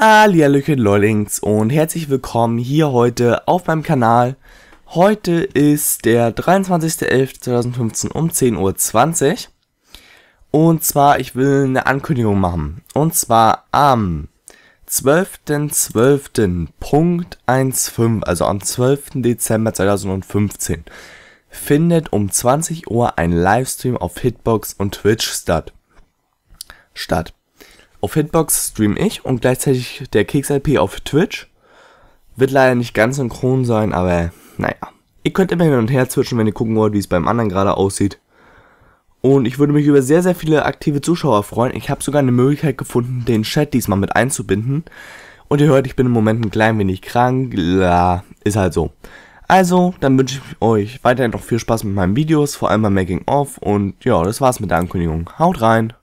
Hallihallöchen Leulings und herzlich willkommen hier heute auf meinem Kanal. Heute ist der 23.11.2015 um 10.20 Uhr. Und zwar, ich will eine Ankündigung machen. Und zwar am 12.12.15, also am 12. Dezember 2015, findet um 20 Uhr ein Livestream auf Hitbox und Twitch statt. Statt. Auf Hitbox stream ich und gleichzeitig der Keks LP auf Twitch. Wird leider nicht ganz synchron sein, aber naja. Ihr könnt immer hin und her switchen, wenn ihr gucken wollt, wie es beim anderen gerade aussieht. Und ich würde mich über sehr, sehr viele aktive Zuschauer freuen. Ich habe sogar eine Möglichkeit gefunden, den Chat diesmal mit einzubinden. Und ihr hört, ich bin im Moment ein klein wenig krank. La, ist halt so. Also, dann wünsche ich euch weiterhin noch viel Spaß mit meinen Videos, vor allem beim Making-of. Und ja, das war's mit der Ankündigung. Haut rein!